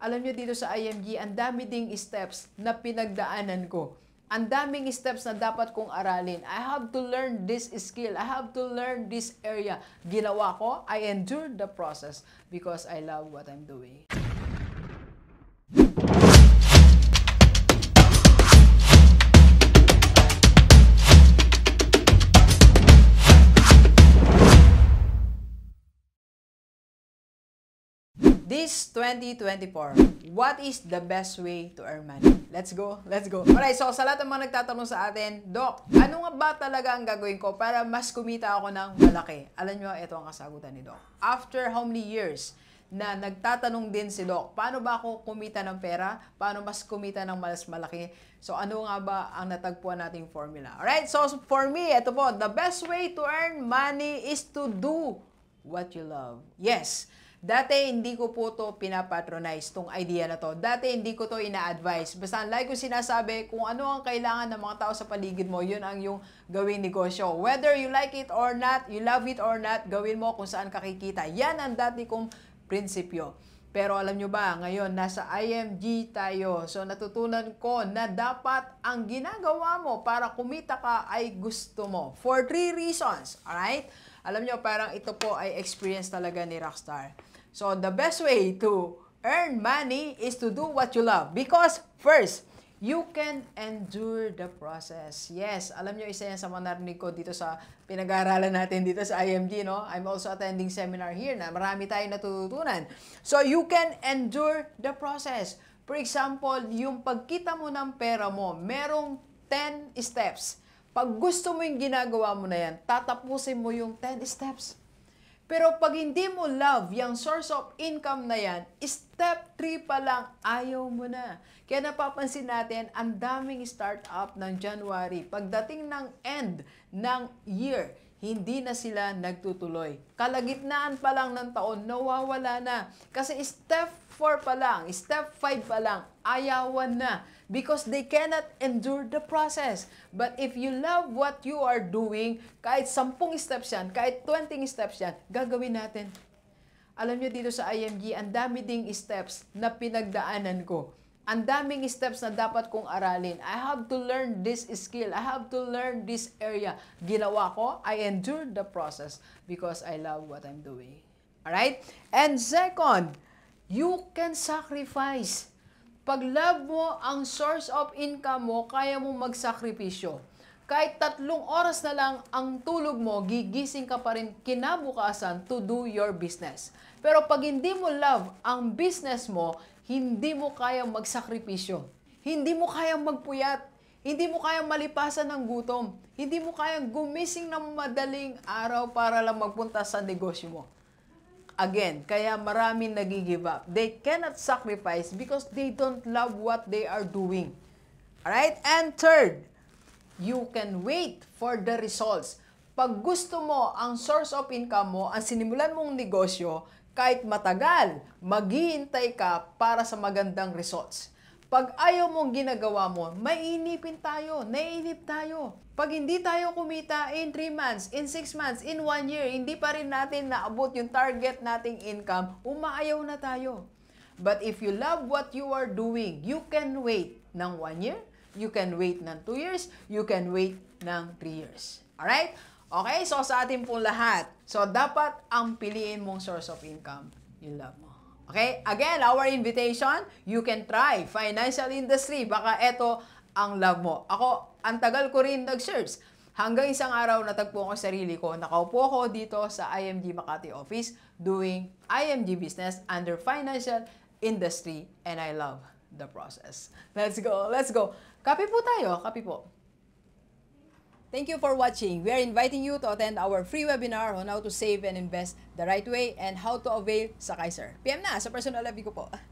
Alam nyo dito sa IMG, ang dami ding steps na pinagdaanan ko. Ang daming steps na dapat kong aralin. I have to learn this skill. I have to learn this area. Ginawa ko. I endured the process because I love what I'm doing. This 2024, what is the best way to earn money? Let's go, let's go. Alright, so sa lahat ng mga nagtatanong sa atin, Doc, ano nga ba talaga ang gagawin ko para mas kumita ako ng malaki? Alam nyo, ito ang kasagutan ni Doc. After how many years na nagtatanong din si Doc, paano ba ako kumita ng pera? Paano mas kumita ng mas malaki? So ano nga ba ang natagpuan nating formula? Alright, so for me, ito po, the best way to earn money is to do what you love. Yes, Dati hindi ko po to pinapatronize tong idea na to. Dati hindi ko to ina-advise. Basta like ko sinasabi kung ano ang kailangan ng mga tao sa paligid mo, yun ang yung gawing negosyo. Whether you like it or not, you love it or not, gawin mo kung saan kakikita. Yan ang dati kong prinsipyo. Pero alam nyo ba, ngayon nasa IMG tayo. So natutunan ko na dapat ang ginagawa mo para kumita ka ay gusto mo. For three reasons, alright? Alam nyo, parang ito po ay experience talaga ni Rockstar. So, the best way to earn money is to do what you love. Because first, you can endure the process. Yes, alam nyo, isa yan sa mga narinig ko dito sa pinag-aaralan natin dito sa IMG, no? I'm also attending seminar here na marami tayong natutunan. So, you can endure the process. For example, yung pagkita mo ng pera mo, merong 10 steps. Pag gusto mo yung ginagawa mo na yan, tatapusin mo yung 10 steps. Pero pag hindi mo love yung source of income na yan, step 3 pa lang, ayaw mo na. Kaya napapansin natin, ang daming startup ng January. Pagdating ng end ng year, hindi na sila nagtutuloy. Kalagitnaan pa lang ng taon, nawawala na. Kasi step 4 pa lang, step 5 pa lang, ayawan na. Because they cannot endure the process. But if you love what you are doing, kahit 10 steps yan, kahit 20 steps yan, gagawin natin. Alam nyo dito sa IMG, ang dami ding steps na pinagdaanan ko. Ang daming steps na dapat kong aralin. I have to learn this skill. I have to learn this area. Ginawa ko, I endured the process because I love what I'm doing. Alright? And second, you can sacrifice. Pag love mo ang source of income mo, kaya mo magsakripisyo. Kahit tatlong oras na lang ang tulog mo, gigising ka pa rin kinabukasan to do your business. Pero pag hindi mo love ang business mo, hindi mo kaya magsakripisyo. Hindi mo kaya magpuyat. Hindi mo kaya malipasan ng gutom. Hindi mo kaya gumising ng madaling araw para lang magpunta sa negosyo mo. Again, kaya marami nagigive up. They cannot sacrifice because they don't love what they are doing. Alright? And third, you can wait for the results. Pag gusto mo ang source of income mo, ang sinimulan mong negosyo, kahit matagal, maghihintay ka para sa magandang results. Pag ayaw mong ginagawa mo, mainipin tayo, naiinip tayo. Pag hindi tayo kumita in 3 months, in 6 months, in 1 year, hindi pa rin natin naabot yung target nating income, umaayaw na tayo. But if you love what you are doing, you can wait ng 1 year, you can wait ng 2 years, you can wait ng 3 years. Alright? Okay? So, sa atin pong lahat. So, dapat ang piliin mong source of income, yung love mo. Okay? Again, our invitation, you can try financial industry. Baka ito ang love mo. Ako, ang tagal ko rin nag-search. Hanggang isang araw, natagpo ko sarili ko. Nakaupo ko dito sa IMG Makati office doing IMG business under financial industry and I love the process. Let's go, let's go. Kapi po tayo, kapi po. Thank you for watching. We are inviting you to attend our free webinar on how to save and invest the right way and how to avail sa Kaiser. PM na sa personal lobby ko po.